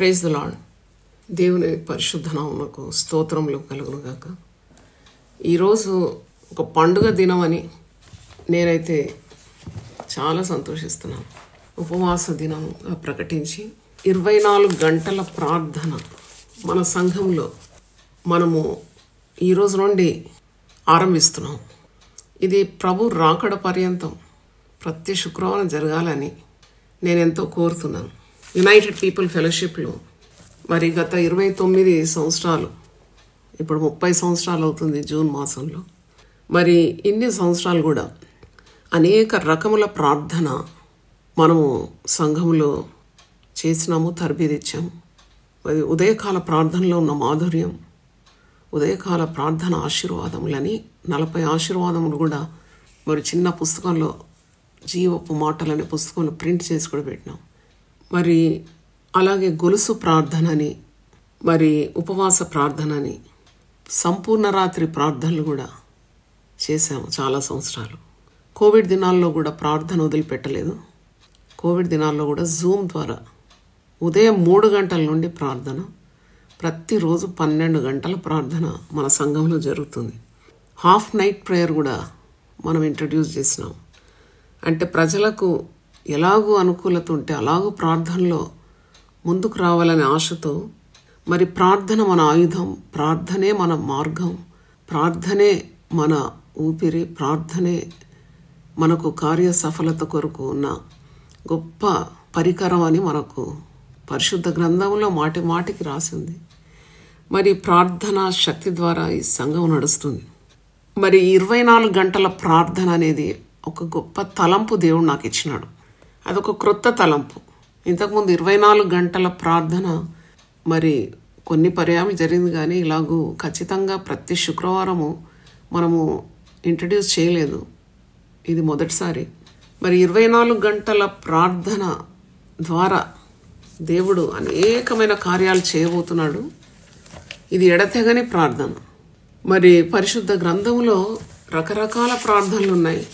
Praise lord దేవుని పరిశుద్ధనామునకు స్తోత్రములు కలుగునుగాక ఈరోజు ఒక పండుగ దినం అని నేనైతే చాలా సంతోషిస్తున్నాను ఉపవాస దినం ప్రకటించి ఇరవై నాలుగు గంటల ప్రార్థన మన సంఘంలో మనము ఈరోజు నుండి ఆరంభిస్తున్నాం ఇది ప్రభు రాకడ పర్యంతం ప్రతి శుక్రవారం జరగాలని నేను ఎంతో కోరుతున్నాను యునైటెడ్ పీపుల్ ఫెలోషిప్లో మరి గత ఇరవై తొమ్మిది సంవత్సరాలు ఇప్పుడు ముప్పై సంవత్సరాలు అవుతుంది జూన్ మాసంలో మరి ఇన్ని సంవత్సరాలు కూడా అనేక రకముల ప్రార్థన మనము సంఘంలో చేసినాము తరబీదిచ్చాము మరి ఉదయకాల ప్రార్థనలో ఉన్న మాధుర్యం ఉదయకాల ప్రార్థన ఆశీర్వాదములని నలభై ఆశీర్వాదములు కూడా మరి చిన్న పుస్తకంలో జీవపు మాటలనే పుస్తకంలో ప్రింట్ చేసి కూడా పెట్టినాం మరి అలాగే గొలుసు ప్రార్థనని మరి ఉపవాస ప్రార్థనని సంపూర్ణ రాత్రి ప్రార్థనలు కూడా చేశాము చాలా సంవత్సరాలు కోవిడ్ దినాల్లో కూడా ప్రార్థన వదిలిపెట్టలేదు కోవిడ్ దినాల్లో కూడా జూమ్ ద్వారా ఉదయం మూడు గంటల నుండి ప్రార్థన ప్రతిరోజు పన్నెండు గంటల ప్రార్థన మన సంఘంలో జరుగుతుంది హాఫ్ నైట్ ప్రేయర్ కూడా మనం ఇంట్రడ్యూస్ చేసినాం అంటే ప్రజలకు ఎలాగూ అనుకూలత ఉంటే అలాగో ప్రార్థనలో ముందుకు రావాలనే ఆశతో మరి ప్రార్థన మన ఆయుధం ప్రార్థనే మన మార్గం ప్రార్థనే మన ఊపిరి ప్రార్థనే మనకు కార్య సఫలత కొరకు ఉన్న గొప్ప పరికరం అని మనకు పరిశుద్ధ గ్రంథంలో మాటి మాటికి రాసింది మరి ప్రార్థన శక్తి ద్వారా ఈ సంఘం నడుస్తుంది మరి ఇరవై నాలుగు గంటల ప్రార్థన అనేది ఒక గొప్ప తలంపు దేవుడు నాకు ఇచ్చినాడు అదొక క్రొత్త తలంపు ఇంతకుముందు ఇరవై నాలుగు గంటల ప్రార్థన మరి కొన్ని పర్యామి జరిగింది కానీ ఇలాగూ ఖచ్చితంగా ప్రతి శుక్రవారము మనము ఇంట్రడ్యూస్ చేయలేదు ఇది మొదటిసారి మరి ఇరవై నాలుగు గంటల ప్రార్థన ద్వారా దేవుడు అనేకమైన కార్యాలు చేయబోతున్నాడు ఇది ఎడతెగని ప్రార్థన మరి పరిశుద్ధ గ్రంథంలో రకరకాల ప్రార్థనలు ఉన్నాయి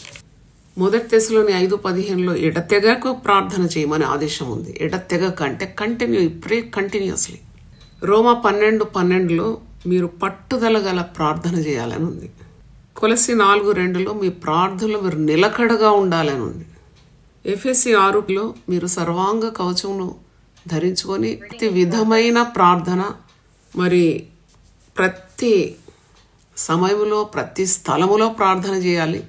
మొదటి దశలోని ఐదు పదిహేనులో ఎడతెగకు ప్రార్థన చేయమని ఆదేశం ఉంది ఎడతెగక అంటే కంటిన్యూ ప్రే కంటిన్యూస్లీ రోమా పన్నెండు పన్నెండులో మీరు పట్టుదల గల ప్రార్థన చేయాలని ఉంది కొలసి నాలుగు రెండులో మీ ప్రార్థనలో మీరు నిలకడగా ఉండాలని ఉంది ఎఫ్ఎస్సి ఆరులో మీరు సర్వాంగ కవచమును ధరించుకొని ప్రతి విధమైన ప్రార్థన మరి ప్రతి సమయంలో ప్రతి స్థలములో ప్రార్థన చేయాలి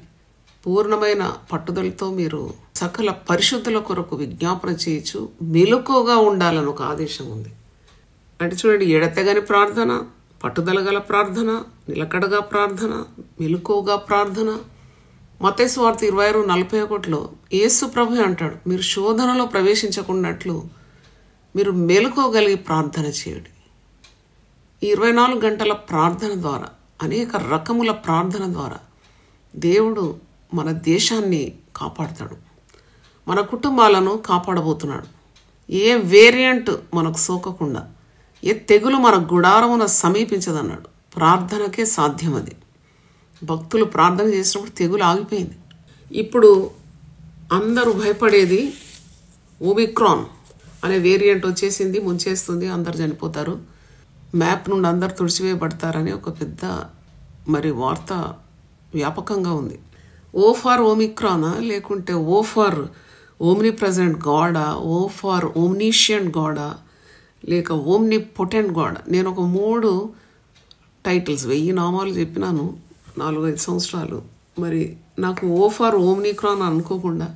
పూర్ణమైన పట్టుదలతో మీరు సకల పరిశుద్ధుల కొరకు విజ్ఞాపన చేయొచ్చు మెలుకోగా ఉండాలని ఒక ఆదేశం ఉంది అంటే చూడండి ఎడతెగని ప్రార్థన పట్టుదల గల ప్రార్థన నిలకడగా ప్రార్థన మెలుకోగా ప్రార్థన మతేసు వార్త ఇరవై ఆరు నలభై ఒకటిలో యేసు ప్రభు అంటాడు మీరు శోధనలో ప్రవేశించకున్నట్లు మీరు మెలుకోగలిగి ప్రార్థన చేయండి ఈ ఇరవై నాలుగు గంటల ప్రార్థన ద్వారా అనేక రకముల ప్రార్థన ద్వారా దేవుడు మన దేశాన్ని కాపాడుతాడు మన కుటుంబాలను కాపాడబోతున్నాడు ఏ వేరియంట్ మనకు సోకకుండా ఏ తెగులు మన గుడారమున సమీపించదన్నాడు ప్రార్థనకే సాధ్యం అది భక్తులు ప్రార్థన చేసినప్పుడు తెగులు ఆగిపోయింది ఇప్పుడు అందరూ భయపడేది ఓమిక్రాన్ అనే వేరియంట్ వచ్చేసింది ముంచేస్తుంది అందరు చనిపోతారు మ్యాప్ నుండి అందరు తుడిచివేయబడతారని ఒక పెద్ద మరి వార్త వ్యాపకంగా ఉంది ఓ ఫార్ ఓమిక్రానా లేకుంటే ఓ ఫార్ ఓమ్ని ప్రజెంట్ గాడా ఓ ఫార్ ఓమ్నీషియన్ గాడా లేక ఓమ్ని పొటెంట్ గాడా నేను ఒక మూడు టైటిల్స్ వెయ్యి నామాలు చెప్పినాను నాలుగైదు సంవత్సరాలు మరి నాకు ఓ ఫార్ ఓమ్నిక్రాన్ అనుకోకుండా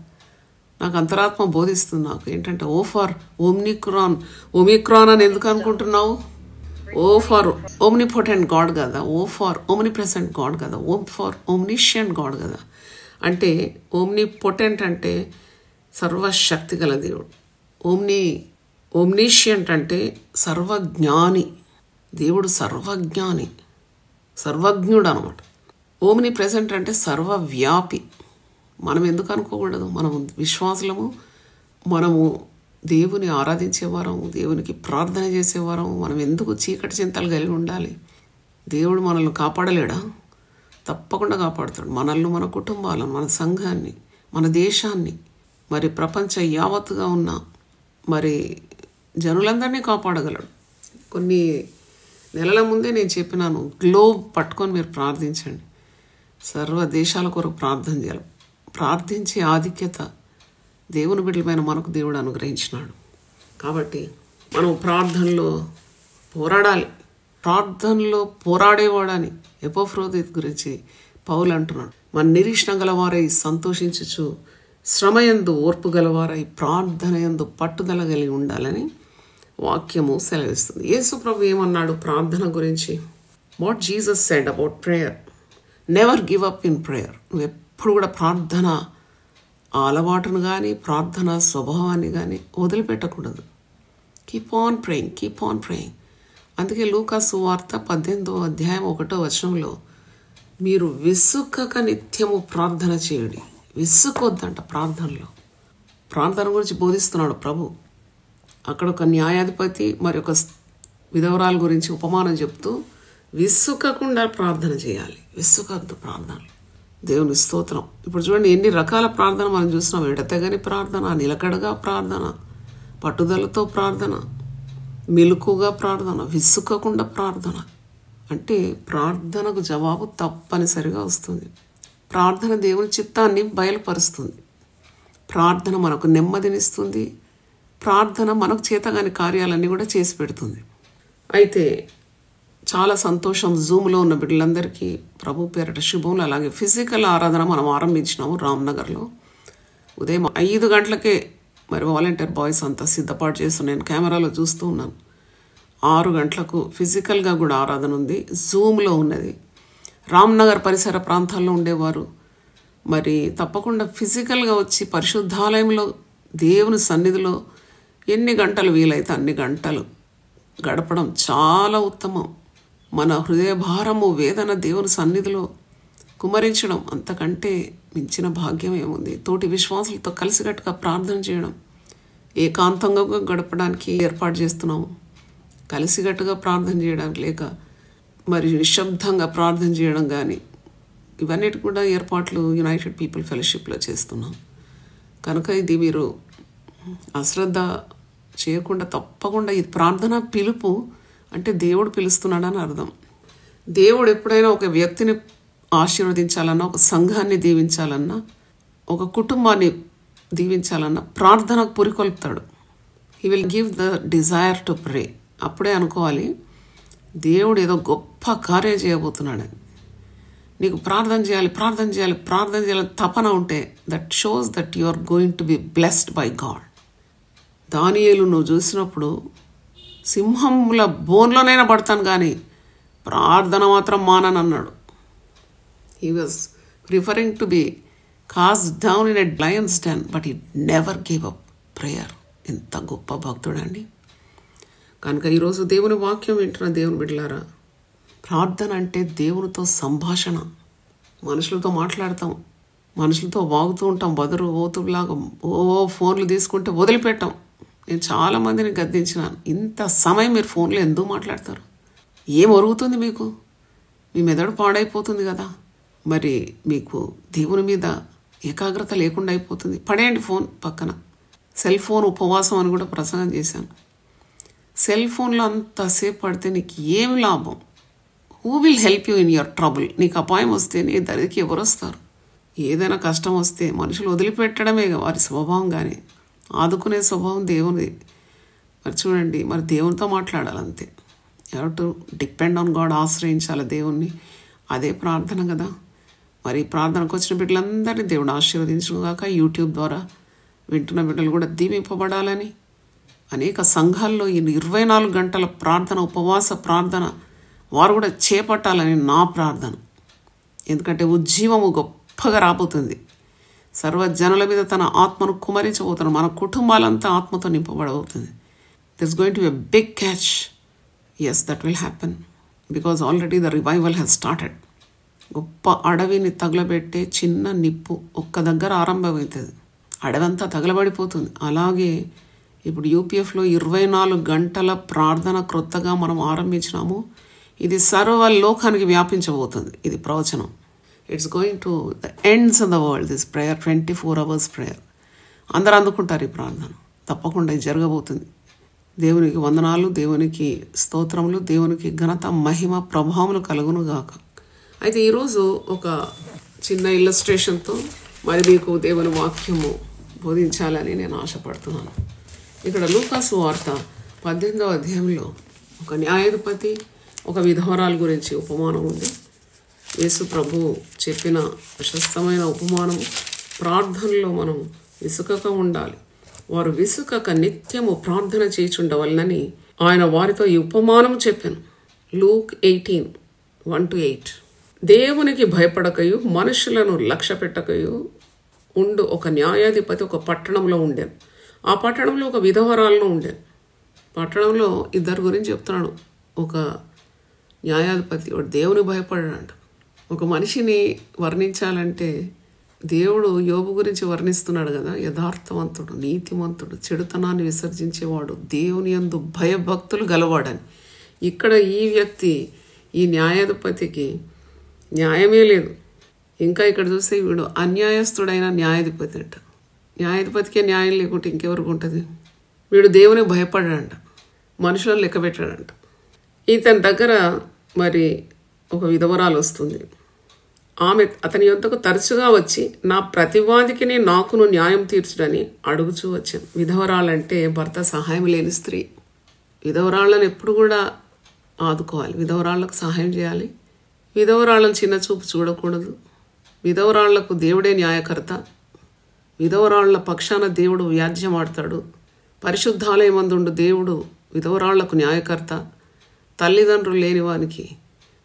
నాకు అంతరాత్మ బోధిస్తుంది నాకు ఏంటంటే ఓ ఫార్ ఓమ్నిక్రాన్ ఓమిక్రాన్ అని ఎందుకు అనుకుంటున్నావు ఓ ఫార్ ఓమ్నిపోటెంట్ గాడ్ కదా O for omnipresent God కదా ఓ ఫార్ ఓమ్నిషియంట్ గాడ్ కదా అంటే ఓమ్ని పొటెంట్ అంటే సర్వశక్తి గల దేవుడు ఓమ్ని ఓమ్నిషియంట్ అంటే సర్వజ్ఞాని దేవుడు సర్వజ్ఞాని సర్వజ్ఞుడు అనమాట ఓమ్ని ప్రెసెంట్ అంటే సర్వవ్యాపి మనం ఎందుకు అనుకోకూడదు మనము విశ్వాసులము మనము దేవుని ఆరాధించే వారం దేవునికి ప్రార్థన చేసేవారం మనం ఎందుకు చీకటి చింతలు కలిగి ఉండాలి దేవుడు మనల్ని కాపాడలేడా తప్పకుండా కాపాడుతాడు మనల్ని మన కుటుంబాలను మన సంఘాన్ని మన దేశాన్ని మరి ప్రపంచ యావత్తుగా ఉన్న మరి జనులందరినీ కాపాడగలడు కొన్ని నెలల ముందే నేను చెప్పినాను గ్లోబ్ పట్టుకొని మీరు ప్రార్థించండి సర్వ దేశాల కొరకు ప్రార్థన చేయాలి ప్రార్థించే ఆధిక్యత దేవుని బిడ్డలమైన మనకు దేవుడు అనుగ్రహించినాడు కాబట్టి మనం ప్రార్థనలో పోరాడాలి ప్రార్థనలో పోరాడేవాడని ఎపోఫ్రోదిత్ గురించి పౌలు అంటున్నాడు మన నిరీక్షణ గలవారై సంతోషించచ్చు శ్రమ ఎందు ఓర్పు గలవారై ప్రార్థన ఎందు పట్టుదల కలిగి ఉండాలని వాక్యము సెలవిస్తుంది యేసు ప్రభు ఏమన్నాడు ప్రార్థన గురించి what Jesus said about prayer never give up in prayer నువ్వు ఎప్పుడు కూడా ప్రార్థన అలవాటును కానీ ప్రార్థన స్వభావాన్ని కానీ వదిలిపెట్టకూడదు keep on praying keep on praying అందుకే లూకా వార్త పద్దెనిమిదో అధ్యాయం ఒకటో వచనంలో మీరు విసుక్కక నిత్యము ప్రార్థన చేయండి విసుక్కొద్దంట ప్రార్థనలో ప్రార్థన గురించి బోధిస్తున్నాడు ప్రభు అక్కడ ఒక న్యాయాధిపతి మరి ఒక విధవరాల గురించి ఉపమానం చెప్తూ విసుకకుండా ప్రార్థన చేయాలి విసుకద్దు ప్రార్థనలు దేవుని స్తోత్రం ఇప్పుడు చూడండి ఎన్ని రకాల ప్రార్థన మనం చూసినాం ఎడతగని ప్రార్థన నిలకడగా ప్రార్థన పట్టుదలతో ప్రార్థన మెలుకుగా ప్రార్థన విసుకకుండా ప్రార్థన అంటే ప్రార్థనకు జవాబు తప్పనిసరిగా వస్తుంది ప్రార్థన దేవుని చిత్తాన్ని బయలుపరుస్తుంది ప్రార్థన మనకు నెమ్మదినిస్తుంది ప్రార్థన మనకు చేతగాని కార్యాలన్నీ కూడా చేసి పెడుతుంది అయితే చాలా సంతోషం జూమ్లో ఉన్న బిడ్డలందరికీ ప్రభు పేరిట శుభములు అలాగే ఫిజికల్ ఆరాధన మనం ఆరంభించినాము రామ్నగర్లో ఉదయం ఐదు గంటలకే మరి వాలంటీర్ బాయ్స్ అంతా సిద్ధపాటు చేస్తూ నేను కెమెరాలో చూస్తూ ఉన్నాను ఆరు గంటలకు ఫిజికల్గా కూడా ఆరాధన ఉంది జూమ్లో ఉన్నది రామ్నగర్ పరిసర ప్రాంతాల్లో ఉండేవారు మరి తప్పకుండా ఫిజికల్గా వచ్చి పరిశుద్ధాలయంలో దేవుని సన్నిధిలో ఎన్ని గంటలు వీలైతే అన్ని గంటలు గడపడం చాలా ఉత్తమం మన హృదయ భారము వేదన దేవుని సన్నిధిలో కుమరించడం అంతకంటే మించిన భాగ్యం ఏముంది తోటి విశ్వాసులతో కలిసికట్టుగా ప్రార్థన చేయడం ఏకాంతంగా గడపడానికి ఏర్పాటు చేస్తున్నాము కలిసికట్టుగా ప్రార్థన చేయడం లేక మరి నిశ్శబ్దంగా ప్రార్థన చేయడం కానీ ఇవన్నీ కూడా ఏర్పాట్లు యునైటెడ్ పీపుల్ ఫెలోషిప్లో చేస్తున్నాం కనుక ఇది మీరు అశ్రద్ధ చేయకుండా తప్పకుండా ఇది ప్రార్థన పిలుపు అంటే దేవుడు పిలుస్తున్నాడని అర్థం దేవుడు ఎప్పుడైనా ఒక వ్యక్తిని ఆశీర్వదించాలన్నా ఒక సంఘాన్ని దీవించాలన్నా ఒక కుటుంబాన్ని దీవించాలన్నా ప్రార్థనకు పురికొల్పుతాడు he will give the desire to pray అప్పుడే అనుకోవాలి దేవుడు ఏదో గొప్ప కార్యం చేయబోతున్నాడు నీకు ప్రార్థన చేయాలి ప్రార్థన చేయాలి ప్రార్థన చేయాలి తపన ఉంటే that shows that you are going to be blessed by God దానియేలు నువ్వు చూసినప్పుడు సింహంల బోన్లోనైనా పడతాను కానీ ప్రార్థన మాత్రం మానని అన్నాడు he was preferring to be cast down in a lion's den but he never gave up prayer ఎంత గొప్ప భక్తుడండి కనుక ఈరోజు దేవుని వాక్యం వింటున్న దేవుని బిడ్డలారా ప్రార్థన అంటే దేవునితో సంభాషణ మనుషులతో మాట్లాడతాం మనుషులతో వాగుతూ ఉంటాం బదురు ఓతులాగా ఓ ఫోన్లు తీసుకుంటే వదిలిపెట్టాం నేను చాలామందిని గద్దించినాను ఇంత సమయం మీరు ఫోన్లో ఎందుకు మాట్లాడతారు ఏం ఒరుగుతుంది మీకు మీ మెదడు పాడైపోతుంది కదా మరి మీకు దేవుని మీద ఏకాగ్రత లేకుండా అయిపోతుంది పడేయండి ఫోన్ పక్కన సెల్ ఫోన్ ఉపవాసం అని కూడా ప్రసంగం చేశాను సెల్ ఫోన్లో అంతసేపు పడితే నీకు ఏమి లాభం who will help you in your trouble నీకు అపాయం వస్తే నీ దరికి ఎవరు వస్తారు ఏదైనా కష్టం వస్తే మనుషులు వదిలిపెట్టడమే వారి స్వభావం కానీ ఆదుకునే స్వభావం దేవుని మరి చూడండి మరి దేవునితో మాట్లాడాలంతే ఎవరు టు డిపెండ్ ఆన్ గాడ్ ఆశ్రయించాలి దేవుణ్ణి అదే ప్రార్థన కదా మరి ప్రార్థనకు వచ్చిన బిడ్డలందరినీ దేవుడు ఆశీర్వదించుగాక యూట్యూబ్ ద్వారా వింటున్న బిడ్డలు కూడా దీవింపబడాలని అనేక సంఘాల్లో ఈ ఇరవై నాలుగు గంటల ప్రార్థన ఉపవాస ప్రార్థన వారు కూడా చేపట్టాలని నా ప్రార్థన ఎందుకంటే ఉజ్జీవము గొప్పగా రాబోతుంది సర్వజనుల మీద తన ఆత్మను కుమరించబోతున్నాడు మన కుటుంబాలంతా ఆత్మతో నింపబడబోతుంది this going to a big catch yes that will happen because already the revival has started గొప్ప అడవిని తగలబెట్టే చిన్న నిప్పు ఒక్క దగ్గర ఆరంభమవుతుంది అడవంతా తగలబడిపోతుంది అలాగే ఇప్పుడు యూపీఎఫ్లో ఇరవై నాలుగు గంటల ప్రార్థన క్రొత్తగా మనం ఆరంభించినాము ఇది సర్వ లోకానికి వ్యాపించబోతుంది ఇది ప్రవచనం it's going to the ends of the world this prayer twenty four hours prayer అందరూ అందుకుంటారు ఈ ప్రార్థన తప్పకుండా ఇది జరగబోతుంది దేవునికి వందనాలు దేవునికి స్తోత్రములు దేవునికి ఘనత మహిమ ప్రభావములు కలుగును గాక అయితే ఈరోజు ఒక చిన్న ఇల్లస్ట్రేషన్తో మరి మీకు దేవుని వాక్యము బోధించాలని నేను ఆశపడుతున్నాను ఇక్కడ లూకాసు వార్త పద్దెనిమిదవ అధ్యాయంలో ఒక న్యాయాధిపతి ఒక విధవరాలు గురించి ఉపమానం ఉంది యేసు ప్రభు చెప్పిన ప్రశస్తమైన ఉపమానం ప్రార్థనలో మనం విసుకక ఉండాలి వారు విసుకక నిత్యము ప్రార్థన చేయుచుండవలనని ఆయన వారితో ఈ ఉపమానం చెప్పాను Luke eighteen one to eight దేవునికి భయపడకయు మనుషులను లక్ష్య పెట్టకయు ఉండు ఒక న్యాయాధిపతి ఒక పట్టణంలో ఉండాను ఆ పట్టణంలో ఒక విధవరాలను ఉండాను పట్టణంలో ఇద్దరు గురించి చెప్తున్నాడు ఒక న్యాయాధిపతి వాడు దేవుని భయపడ్డాడు ఒక మనిషిని వర్ణించాలంటే దేవుడు యోగు గురించి వర్ణిస్తున్నాడు కదా యథార్థవంతుడు నీతివంతుడు చెడుతనాన్ని విసర్జించేవాడు దేవుని ఎందు భయభక్తులు గలవాడని ఇక్కడ ఈ వ్యక్తి ఈ న్యాయాధిపతికి న్యాయమే లేదు ఇంకా ఇక్కడ చూస్తే వీడు అన్యాయస్థుడైన న్యాయాధిపతి అంట న్యాయాధిపతికే న్యాయం లేకుంటే ఇంకెవరికి ఉంటుంది వీడు దేవుని భయపడాడంట మనుషులను లెక్క పెట్టాడంట ఇతని దగ్గర మరి ఒక విధవరాలు వస్తుంది ఆమె అతని యొద్దకు తరచుగా వచ్చి నా ప్రతివాదికిని నాకును న్యాయం తీర్చుడని అడుగుచూ వచ్చాను విధవరాలంటే భర్త సహాయం లేని స్త్రీ విధవరాళ్ళను ఎప్పుడు కూడా ఆదుకోవాలి విధవరాళ్లకు సహాయం చేయాలి విధవరాళ్ళని చిన్న చూపు చూడకూడదు విధవరాళ్లకు దేవుడే న్యాయకర్త విధవరాళ్ల పక్షాన దేవుడు వ్యాజ్యం ఆడతాడు పరిశుద్ధాలయమందుండు దేవుడు విధవరాళ్లకు న్యాయకర్త తల్లిదండ్రులు లేని వానికి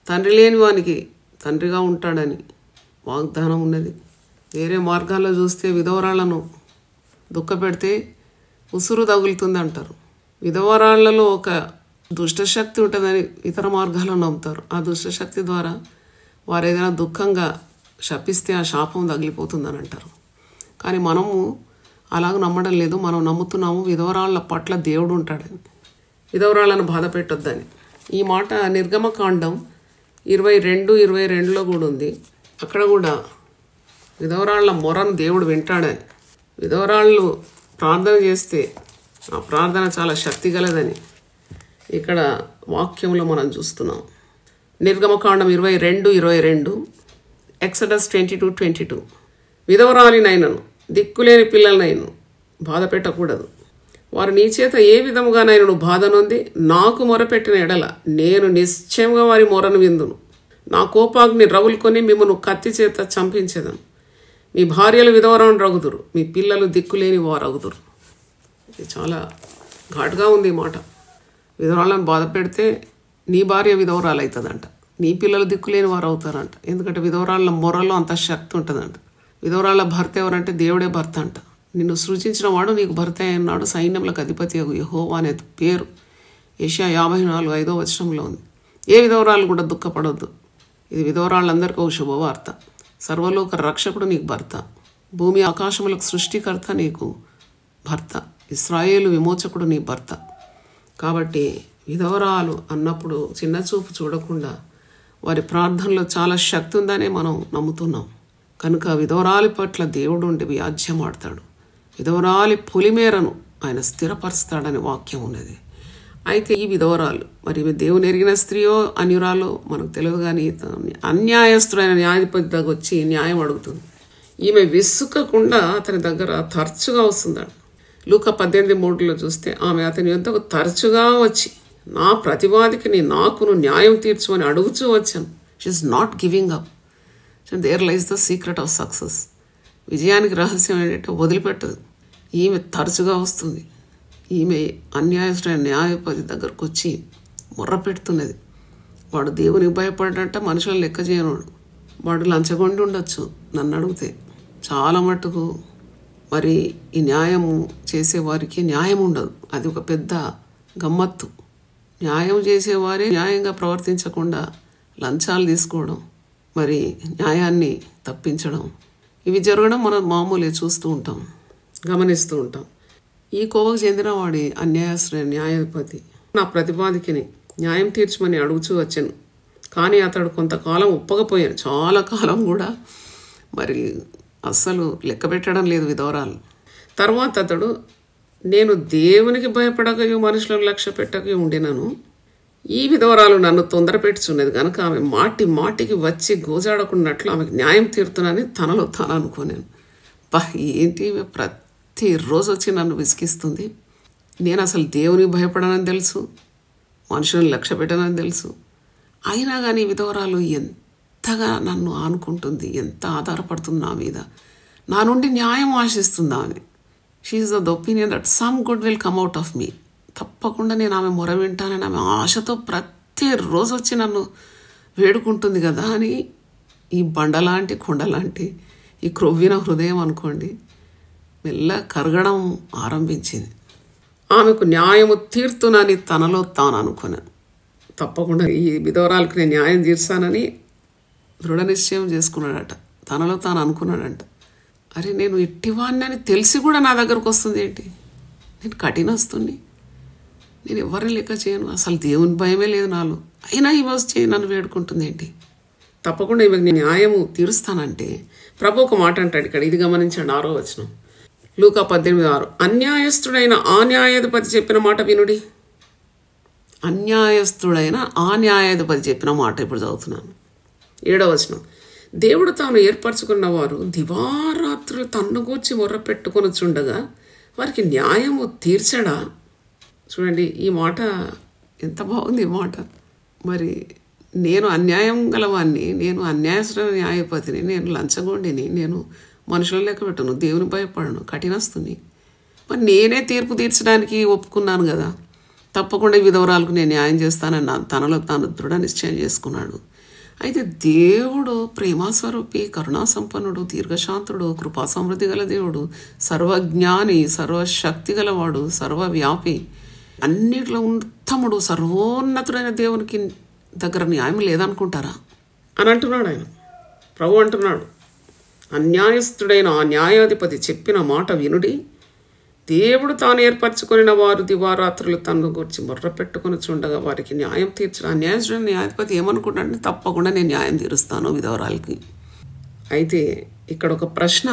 తండ్రి లేని వానికి తండ్రిగా ఉంటాడని వాగ్దానం ఉన్నది వేరే మార్గాల్లో చూస్తే విధవరాళ్లను దుఃఖపెడితే ఉసురు తగులుతుంది అంటారు విధవరాళ్లలో ఒక దుష్టశక్తి ఉంటుందని ఇతర మార్గాలను నమ్ముతారు ఆ దుష్టశక్తి ద్వారా వారు ఏదైనా దుఃఖంగా శపిస్తే ఆ శాపం తగిలిపోతుందని అంటారు కానీ మనము అలాగ నమ్మడం లేదు మనం నమ్ముతున్నాము విధవరాళ్ల పట్ల దేవుడు ఉంటాడని విధవరాళ్లను బాధ పెట్టొద్దని ఈ మాట నిర్గమకాండం ఇరవై రెండు ఇరవై రెండులో కూడా ఉంది అక్కడ కూడా విధవరాళ్ళ మొరను దేవుడు వింటాడని విధవరాళ్ళు ప్రార్థన చేస్తే ఆ ప్రార్థన చాలా శక్తి గలదని ఇక్కడ వాక్యంలో మనం చూస్తున్నాం నిర్గమకాండం ఇరవై రెండు ఇరవై రెండు Exodus twenty two twenty two విధవరాలినైనను దిక్కులేని పిల్లలనైను బాధ పెట్టకూడదు వారు నీ చేత ఏ నువ్వు బాధనుంది నాకు మొరపెట్టిన ఎడల నేను నిశ్చయంగా వారి మొరను విందును నా కోపాగ్ని రవులుకొని మిమ్మను కత్తి చేత చంపించేదను మీ భార్యలు విధవరం రగుదురు మీ పిల్లలు దిక్కులేని వారు అగుదురు ఇది చాలా ఘాటుగా ఉంది ఈ మాట విధవరాలను బాధ పెడితే నీ భార్య విధవరాలు అవుతుందంట నీ పిల్లలు దిక్కులేని వారు అవుతారంట ఎందుకంటే విధవరాళ్ళ మొరలో అంత శక్తి ఉంటుందంట విధవరాళ్ళ భర్త ఎవరంటే దేవుడే భర్త అంట నిన్ను సృజించిన వాడు నీకు భర్త అన్నాడు సైన్యములకు అధిపతి యహో అనే పేరు ఏషియా యాభై నాలుగు ఐదో వచనంలో ఉంది ఏ విధవరాలు కూడా దుఃఖపడొద్దు ఇది విధవరాళ్ళందరికీ ఒక శుభవార్త సర్వలోక రక్షకుడు నీకు భర్త భూమి ఆకాశములకు సృష్టికర్త నీకు భర్త ఇస్రాయేలు విమోచకుడు నీ భర్త కాబట్టి విధవరాలు అన్నప్పుడు చిన్న చూపు చూడకుండా వారి ప్రార్థనలో చాలా శక్తి ఉందనే మనం నమ్ముతున్నాం కనుక విధవరాలి పట్ల దేవుడు ఉండి వ్యాజ్యం ఆడతాడు విధవరాలి పొలిమేరను ఆయన స్థిరపరుస్తాడని వాక్యం ఉన్నది అయితే ఈ విధవరాలు మరి దేవుని ఎరిగిన స్త్రీయో అన్యురాలు మనకు తెలియదు కానీ అన్యాయస్తుడైన న్యాయాధిపతి దగ్గర వచ్చి న్యాయం అడుగుతుంది ఈమె విసుకకుండా అతని దగ్గర తరచుగా వస్తుందాడు లూక పద్దెనిమిది మూడులో చూస్తే ఆమె అతని యొద్దకు తరచుగా వచ్చి నా ప్రతివాదికి నీ నాకును న్యాయం అని అడుగుచూ వచ్చాను she is not giving up there lies the secret of success విజయానికి రహస్యం ఏంటంటే వదిలిపెట్టదు ఈమె తరచుగా వస్తుంది ఈమె అన్యాయస్తుడైన న్యాయపతి దగ్గరకు వచ్చి ముర్ర పెడుతున్నది వాడు దేవునికి భయపడ్డట మనుషులను లెక్క చేయనుడు వాడు లంచగొండి ఉండొచ్చు నన్ను అడిగితే చాలా మటుకు మరి ఈ న్యాయము చేసేవారికి న్యాయం ఉండదు అది ఒక పెద్ద గమ్మత్తు న్యాయం చేసేవారే న్యాయంగా ప్రవర్తించకుండా లంచాలు తీసుకోవడం మరి న్యాయాన్ని తప్పించడం ఇవి జరగడం మనం మామూలే చూస్తూ ఉంటాం గమనిస్తూ ఉంటాం ఈ కోవకు చెందిన వాడి న్యాయాధిపతి నా ప్రతిపాదికిని న్యాయం తీర్చమని అడుగుచూ వచ్చాను కానీ అతడు కొంతకాలం ఒప్పకపోయాను చాలా కాలం కూడా మరి అస్సలు లెక్క పెట్టడం లేదు విధవరాలు తర్వాత అతడు నేను దేవునికి భయపడకయో మనుషులను లక్ష్య పెట్టకయో ఉండినను ఈ విధవరాలు నన్ను తొందర పెట్టుచున్నది కనుక ఆమె మాటి మాటికి వచ్చి గోజాడకున్నట్లు ఆమెకు న్యాయం తీరుతున్నానని తనలో తాను అనుకోలేను బా ఏంటి ప్రతి రోజు వచ్చి నన్ను విసిగిస్తుంది నేను అసలు దేవుని భయపడనని తెలుసు మనుషులను లక్ష్య పెట్టనని తెలుసు అయినా కానీ విధవరాలు ఎంతగా నన్ను ఆనుకుంటుంది ఎంత ఆధారపడుతుంది నా మీద నా నుండి న్యాయం ఆశిస్తుంది ఆమె she is the opinion that some good will come out of me తప్పకుండా నేను ఆమె మొర వింటానని ఆమె ఆశతో ప్రతిరోజు వచ్చి నన్ను వేడుకుంటుంది కదా అని ఈ బండలాంటి కొండలాంటి ఈ క్రొవ్విన హృదయం అనుకోండి మెల్ల కరగడం ఆరంభించింది ఆమెకు న్యాయము తీర్తునని తనలో తాను అనుకున్నాను తప్పకుండా ఈ విధవరాలకు నేను న్యాయం తీర్చానని దృఢ నిశ్చయం చేసుకున్నాడట తనలో తాను అనుకున్నాడంట అరే నేను అని తెలిసి కూడా నా దగ్గరకు వస్తుంది ఏంటి నేను కఠినస్తుని నేను ఎవరిని లెక్క చేయను అసలు దేవుని భయమే లేదు నాలో అయినా ఈమె చేయను నన్ను వేడుకుంటుంది ఏంటి తప్పకుండా ఇవి నేను న్యాయము తీరుస్తానంటే ప్రభు ఒక మాట అంటాడు ఇక్కడ ఇది గమనించండి ఆరో వచ్చినాం లూకా పద్దెనిమిది ఆరు అన్యాయస్థుడైన ఆన్యాయాధిపతి చెప్పిన మాట వినుడి అన్యాయస్థుడైన ఆన్యాయాధిపతి చెప్పిన మాట ఇప్పుడు చదువుతున్నాను ఏడవ వచనం దేవుడు తాను ఏర్పరచుకున్న వారు దివారాత్రులు తన్నుగూర్చి మొర్ర పెట్టుకొని చుండగా వారికి న్యాయము తీర్చడా చూడండి ఈ మాట ఎంత బాగుంది ఈ మాట మరి నేను అన్యాయం గలవాన్ని నేను అన్యాయస్తున్న న్యాయపతిని నేను లంచగొండిని నేను మనుషులు లెక్క పెట్టను దేవుని భయపడను కఠినస్తుంది మరి నేనే తీర్పు తీర్చడానికి ఒప్పుకున్నాను కదా తప్పకుండా విధవరాలకు నేను న్యాయం చేస్తానని తనలో తాను దృఢ నిశ్చయం చేసుకున్నాడు అయితే దేవుడు ప్రేమాస్వరూపి కరుణాసంపన్నుడు దీర్ఘశాంతుడు కృపా సమృద్ధి గల దేవుడు సర్వజ్ఞాని సర్వశక్తి గలవాడు సర్వవ్యాపి అన్నిట్లో ఉత్తముడు సర్వోన్నతుడైన దేవునికి దగ్గర న్యాయం లేదనుకుంటారా అని అంటున్నాడు ఆయన ప్రభు అంటున్నాడు అన్యాయస్థుడైన ఆ న్యాయాధిపతి చెప్పిన మాట వినుడి దేవుడు తాను ఏర్పరచుకున్న వారు దివారాత్రులు తనను గురించి మొర్ర పెట్టుకుని చూడగా వారికి న్యాయం తీర్చడం న్యాయస్తుడు న్యాయాధిపతి ఏమనుకుంటాడంటే తప్పకుండా నేను న్యాయం తీరుస్తాను విధవరాలకి అయితే ఇక్కడ ఒక ప్రశ్న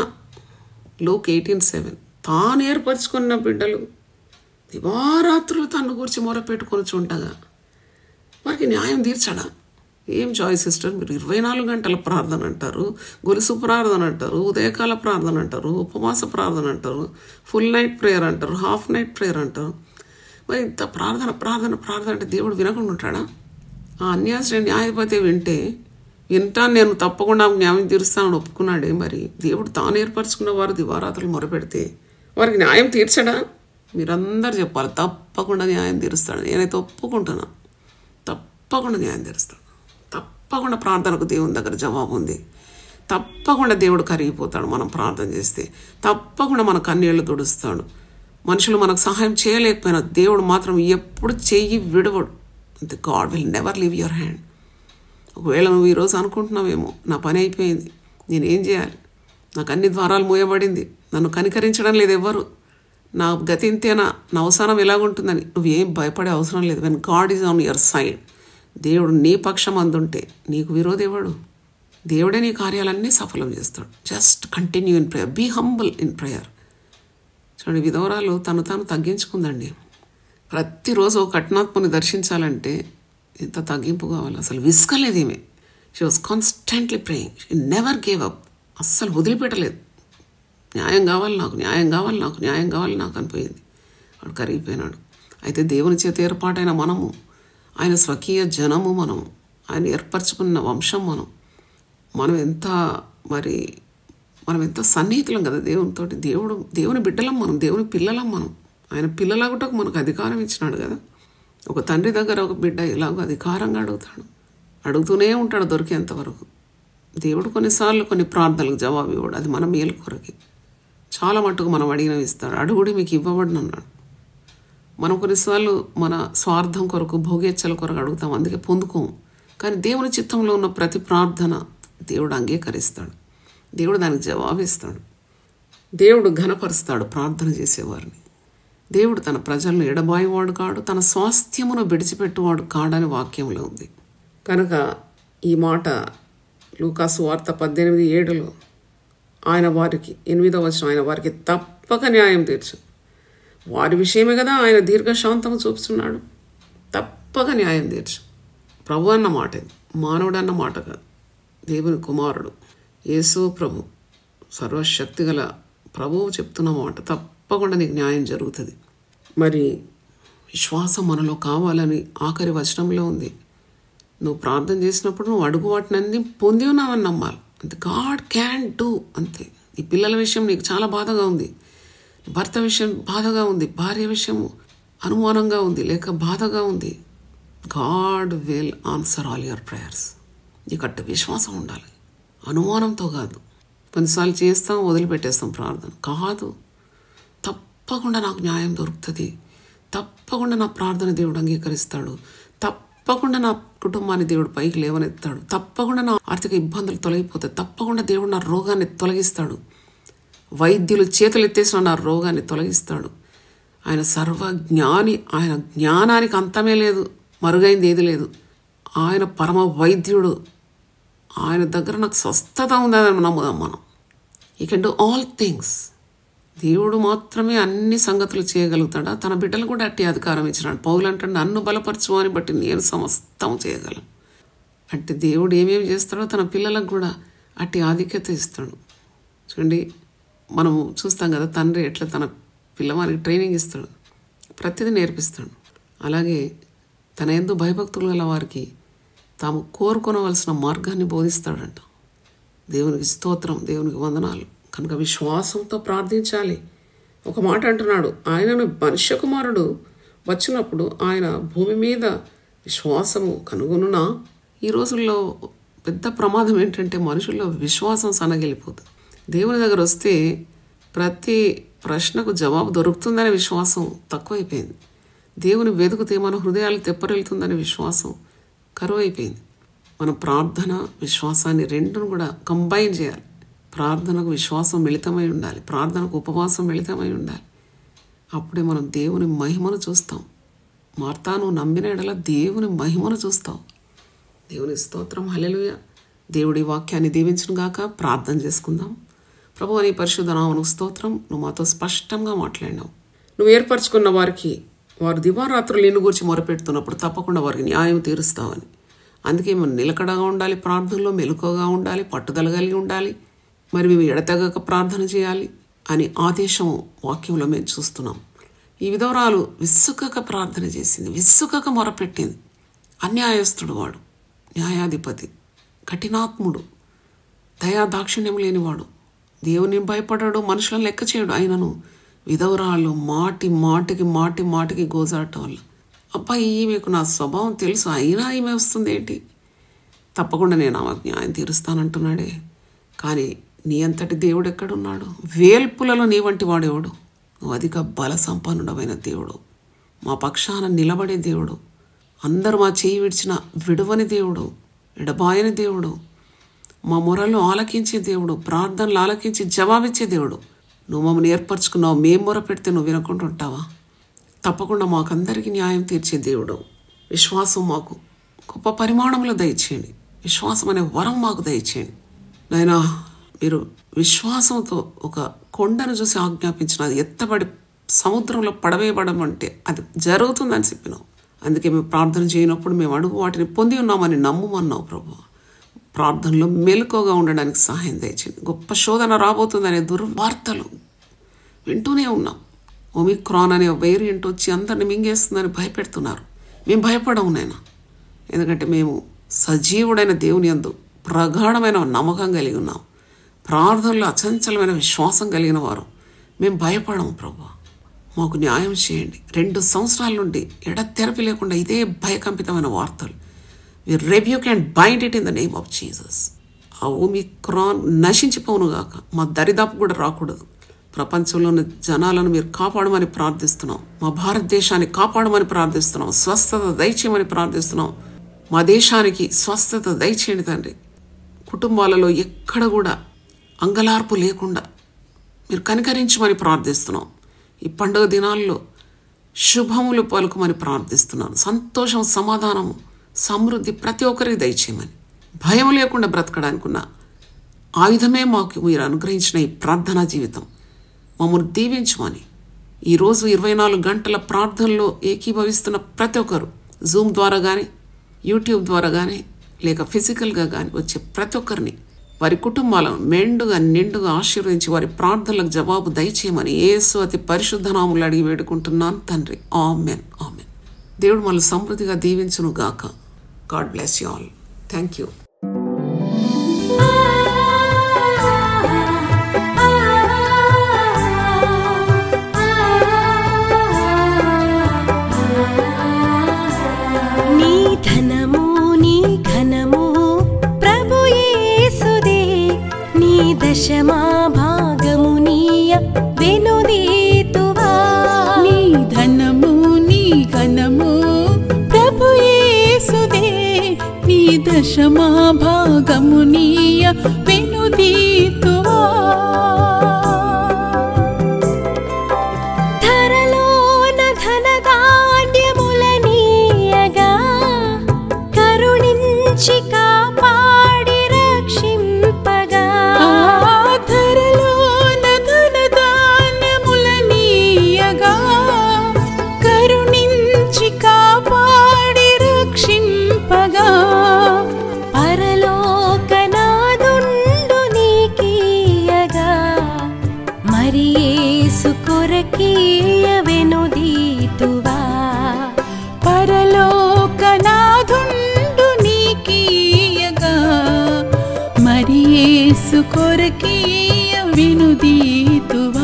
లోక్ ఎయిటీన్ సెవెన్ తాను ఏర్పరచుకున్న బిడ్డలు దివారాత్రులు తన గురించి మొర పెట్టుకొని వారికి న్యాయం తీర్చడా ఏం చాయిస్ ఇస్తారు మీరు ఇరవై నాలుగు గంటల ప్రార్థన అంటారు గొలుసు ప్రార్థన అంటారు ఉదయకాల ప్రార్థన అంటారు ఉపవాస ప్రార్థన అంటారు ఫుల్ నైట్ ప్రేయర్ అంటారు హాఫ్ నైట్ ప్రేయర్ అంటారు మరి ఇంత ప్రార్థన ప్రార్థన ప్రార్థన అంటే దేవుడు వినకుండా ఉంటాడా ఆ అన్యాశ్రయ న్యాయపతి వింటే వింటా నేను తప్పకుండా న్యాయం తీరుస్తానని ఒప్పుకున్నాడే మరి దేవుడు తాను ఏర్పరచుకున్న వారు దివారాతలు మొరపెడితే వారికి న్యాయం తీర్చడా మీరందరూ చెప్పాలి తప్పకుండా న్యాయం తీరుస్తాడు నేనైతే ఒప్పుకుంటున్నాను తప్పకుండా న్యాయం తీరుస్తాను తప్పకుండా ప్రార్థనకు దేవుని దగ్గర జవాబు ఉంది తప్పకుండా దేవుడు కరిగిపోతాడు మనం ప్రార్థన చేస్తే తప్పకుండా మన కన్నీళ్లు తుడుస్తాడు మనుషులు మనకు సహాయం చేయలేకపోయినా దేవుడు మాత్రం ఎప్పుడు చెయ్యి విడవడు అంతే God will never leave your hand ఒకవేళ నువ్వు ఈరోజు అనుకుంటున్నావేమో నా పని అయిపోయింది నేనేం చేయాలి నాకు అన్ని ద్వారాలు మూయబడింది నన్ను కనికరించడం లేదు ఎవ్వరు నా గతి ఇంతేనా నా అవసరం ఎలాగుంటుందని నువ్వేం భయపడే అవసరం లేదు when God is on your side దేవుడు నీ పక్షం అందుంటే నీకు విరోధేవాడు దేవుడే నీ కార్యాలన్నీ సఫలం చేస్తాడు just continue in prayer be humble in prayer చూడండి విధవరాలు తను తాను తగ్గించుకుందండి ప్రతిరోజు ఒక కఠినాత్మని దర్శించాలంటే ఎంత తగ్గింపు కావాలి అసలు విసుకలేదు ఈమె she was constantly praying she never gave up అస్సలు వదిలిపెట్టలేదు న్యాయం కావాలి నాకు న్యాయం కావాలి నాకు న్యాయం కావాలి నాకు అనిపోయింది వాడు కరిగిపోయినాడు అయితే దేవుని చేత ఏర్పాటైన మనము ఆయన స్వకీయ జనము మనం ఆయన ఏర్పరచుకున్న వంశం మనం మనం ఎంత మరి మనం ఎంత సన్నిహితులం కదా దేవునితో దేవుడు దేవుని బిడ్డలం మనం దేవుని పిల్లలం మనం ఆయన పిల్లలాగుటకు మనకు అధికారం ఇచ్చినాడు కదా ఒక తండ్రి దగ్గర ఒక బిడ్డ ఇలాగో అధికారంగా అడుగుతాడు అడుగుతూనే ఉంటాడు దొరికేంతవరకు దేవుడు కొన్నిసార్లు కొన్ని ప్రార్థనలకు జవాబు ఇవ్వడు అది మన మేలు కొరకి చాలా మట్టుకు మనం అడిగినవి ఇస్తాడు అడుగుడి మీకు ఇవ్వబడినన్నాడు మనం కొన్నిసార్లు మన స్వార్థం కొరకు భోగేచ్చల కొరకు అడుగుతాం అందుకే పొందుకోం కానీ దేవుని చిత్తంలో ఉన్న ప్రతి ప్రార్థన దేవుడు అంగీకరిస్తాడు దేవుడు దానికి జవాబిస్తాడు దేవుడు ఘనపరుస్తాడు ప్రార్థన చేసేవారిని దేవుడు తన ప్రజలను ఎడబాయేవాడు కాడు తన స్వాస్థ్యమును విడిచిపెట్టువాడు కాడని వాక్యంలో ఉంది కనుక ఈ మాట లూకాసు వార్త పద్దెనిమిది ఏడులో ఆయన వారికి ఎనిమిదో వచ్చిన ఆయన వారికి తప్పక న్యాయం తీర్చు వారి విషయమే కదా ఆయన దీర్ఘశాంతం చూపుతున్నాడు తప్పక న్యాయం తీర్చు ప్రభు అన్న మాట ఇది మానవుడు అన్న మాట కాదు దేవుని కుమారుడు యేసు ప్రభు సర్వశక్తి గల ప్రభువు చెప్తున్న మాట తప్పకుండా నీకు న్యాయం జరుగుతుంది మరి విశ్వాసం మనలో కావాలని ఆఖరి వచనంలో ఉంది నువ్వు ప్రార్థన చేసినప్పుడు నువ్వు అడుగు వాటిని అన్ని పొంది ఉన్నావని నమ్మాలి అంతే గాడ్ క్యాన్ డూ అంతే ఈ పిల్లల విషయం నీకు చాలా బాధగా ఉంది భర్త విషయం బాధగా ఉంది భార్య విషయం అనుమానంగా ఉంది లేక బాధగా ఉంది God will answer all your prayers నీకట్టు విశ్వాసం ఉండాలి అనుమానంతో కాదు కొన్నిసార్లు చేస్తాం వదిలిపెట్టేస్తాం ప్రార్థన కాదు తప్పకుండా నాకు న్యాయం దొరుకుతుంది తప్పకుండా నా ప్రార్థన దేవుడు అంగీకరిస్తాడు తప్పకుండా నా కుటుంబాన్ని దేవుడు పైకి లేవనెత్తాడు తప్పకుండా నా ఆర్థిక ఇబ్బందులు తొలగిపోతాయి తప్పకుండా దేవుడు నా రోగాన్ని తొలగిస్తాడు వైద్యులు చేతులెత్తేసిన నా రోగాన్ని తొలగిస్తాడు ఆయన సర్వజ్ఞాని ఆయన జ్ఞానానికి అంతమే లేదు మరుగైంది ఏది లేదు ఆయన పరమ వైద్యుడు ఆయన దగ్గర నాకు స్వస్థత ఉందని నమ్ముదాం మనం ఈ కెన్ డూ ఆల్ థింగ్స్ దేవుడు మాత్రమే అన్ని సంగతులు చేయగలుగుతాడా తన బిడ్డలు కూడా అట్టి అధికారం ఇచ్చినాడు పౌలు అంటే నన్ను బలపరచు అని బట్టి నేను సమస్తం చేయగలను అంటే దేవుడు ఏమేమి చేస్తాడో తన పిల్లలకు కూడా అట్టి ఆధిక్యత ఇస్తాడు చూడండి మనము చూస్తాం కదా తండ్రి ఎట్లా తన పిల్లవారికి ట్రైనింగ్ ఇస్తాడు ప్రతిదీ నేర్పిస్తాడు అలాగే తన ఎందు భయభక్తులు గల వారికి తాము కోరుకునవలసిన మార్గాన్ని బోధిస్తాడంట దేవునికి స్తోత్రం దేవునికి వందనాలు కనుక విశ్వాసంతో ప్రార్థించాలి ఒక మాట అంటున్నాడు ఆయనను మనుష్య కుమారుడు వచ్చినప్పుడు ఆయన భూమి మీద విశ్వాసము కనుగొనునా ఈ రోజుల్లో పెద్ద ప్రమాదం ఏంటంటే మనుషుల్లో విశ్వాసం సనగిలిపోతుంది దేవుని దగ్గర వస్తే ప్రతి ప్రశ్నకు జవాబు దొరుకుతుందనే విశ్వాసం తక్కువైపోయింది దేవుని వెతుకుతే మన హృదయాలు తెప్పరెళ్తుందనే విశ్వాసం కరువైపోయింది మన ప్రార్థన విశ్వాసాన్ని రెండును కూడా కంబైన్ చేయాలి ప్రార్థనకు విశ్వాసం మిళితమై ఉండాలి ప్రార్థనకు ఉపవాసం మిళితమై ఉండాలి అప్పుడే మనం దేవుని మహిమను చూస్తాం మార్తాను నమ్మిన ఎడల దేవుని మహిమను చూస్తాం దేవుని స్తోత్రం హలెలుయ దేవుడి వాక్యాన్ని దీవించును ప్రార్థన చేసుకుందాం ప్రభు నీ పరిశుధనామను స్తోత్రం నువ్వు మాతో స్పష్టంగా మాట్లాడినావు నువ్వు ఏర్పరచుకున్న వారికి వారు దివారాత్రులు నిన్ను గురించి మొరపెడుతున్నప్పుడు తప్పకుండా వారికి న్యాయం తీరుస్తావని అందుకే మనం నిలకడగా ఉండాలి ప్రార్థనలో మెలకువగా ఉండాలి పట్టుదల కలిగి ఉండాలి మరి మేము ఎడతెగక ప్రార్థన చేయాలి అని ఆదేశం వాక్యంలో మేము చూస్తున్నాం ఈ విధవరాలు విసుకక ప్రార్థన చేసింది విసుకక మొరపెట్టింది అన్యాయస్తుడు వాడు న్యాయాధిపతి కఠినాత్ముడు దయా దాక్షిణ్యం లేనివాడు దేవుని భయపడడు మనుషులను లెక్క చేయడు ఆయనను విధవరాలు మాటి మాటికి మాటి మాటికి గోజాడటం వల్ల అబ్బాయి మీకు నా స్వభావం తెలుసు అయినా ఈమె వస్తుంది ఏంటి తప్పకుండా నేను ఆమె న్యాయం తీరుస్తానంటున్నాడే కానీ నీ అంతటి దేవుడు ఎక్కడున్నాడు వేల్పులలో నీ వంటి వాడేవాడు నువ్వు అధిక బల సంపన్నుడమైన దేవుడు మా పక్షాన నిలబడే దేవుడు అందరు మా చేయి విడిచిన విడవని దేవుడు విడబాయని దేవుడు మా మొరలను ఆలకించే దేవుడు ప్రార్థనలు ఆలకించి జవాబిచ్చే దేవుడు నువ్వు మమ్మల్ని ఏర్పరచుకున్నావు మేము మొర పెడితే నువ్వు ఉంటావా తప్పకుండా మాకందరికీ న్యాయం తీర్చే దేవుడు విశ్వాసం మాకు గొప్ప పరిమాణంలో దయచేయండి విశ్వాసం అనే వరం మాకు దయచేయండి నైనా మీరు విశ్వాసంతో ఒక కొండను చూసి ఆజ్ఞాపించిన అది ఎత్తబడి సముద్రంలో పడవేయబడం అంటే అది జరుగుతుందని చెప్పినావు అందుకే మేము ప్రార్థన చేయనప్పుడు మేము అడుగు వాటిని పొంది ఉన్నామని నమ్మమన్నావు ప్రభు ప్రార్థనలో మెలుకోగా ఉండడానికి సహాయం దయచేయండి గొప్ప శోధన రాబోతుందనే దుర్వార్తలు వింటూనే ఉన్నాం ఒమిక్రాన్ అనే వేరియంట్ వచ్చి అందరిని మింగేస్తుందని భయపెడుతున్నారు మేము భయపడము నేను ఎందుకంటే మేము సజీవుడైన దేవుని అందు ప్రగాఢమైన నమ్మకం కలిగి ఉన్నాం ప్రార్థనలో అచంచలమైన విశ్వాసం కలిగిన వారు మేము భయపడము ప్రభు మాకు న్యాయం చేయండి రెండు సంవత్సరాల నుండి ఎడతెరపి లేకుండా ఇదే భయకంపితమైన వార్తలు we rebuke and bind it in the name of Jesus. ఆ ఓమిక్రాన్ నశించిపోను గాక మా దరిదాపు కూడా రాకూడదు ప్రపంచంలో ఉన్న జనాలను మీరు కాపాడమని ప్రార్థిస్తున్నాం మా భారతదేశాన్ని కాపాడమని ప్రార్థిస్తున్నాం స్వస్థత దయచేయమని ప్రార్థిస్తున్నాం మా దేశానికి స్వస్థత దయచేయండి తండ్రి కుటుంబాలలో ఎక్కడ కూడా అంగలార్పు లేకుండా మీరు కనికరించమని ప్రార్థిస్తున్నాం ఈ పండుగ దినాల్లో శుభములు పలుకుమని ప్రార్థిస్తున్నాను సంతోషం సమాధానము సమృద్ధి ప్రతి ఒక్కరికి దయచేయమని భయం లేకుండా బ్రతకడానికి ఉన్న ఆయుధమే మాకు మీరు అనుగ్రహించిన ఈ ప్రార్థనా జీవితం మమ్మల్ని దీవించమని ఈరోజు ఇరవై నాలుగు గంటల ప్రార్థనలో ఏకీభవిస్తున్న ప్రతి ఒక్కరు జూమ్ ద్వారా కానీ యూట్యూబ్ ద్వారా కానీ లేక ఫిజికల్గా కానీ వచ్చే ప్రతి ఒక్కరిని వారి కుటుంబాలను మెండుగా నిండుగా ఆశీర్వదించి వారి ప్రార్థనలకు జవాబు దయచేయమని ఏసు అతి పరిశుద్ధ నాములు అడిగి వేడుకుంటున్నాను తండ్రి ఆమెన్ ఆమెన్ దేవుడు మనల్ని సమృద్ధిగా దీవించును గాక God bless you all. Thank you. हाभाग मुन्यानुदी ¡Gracias! tu.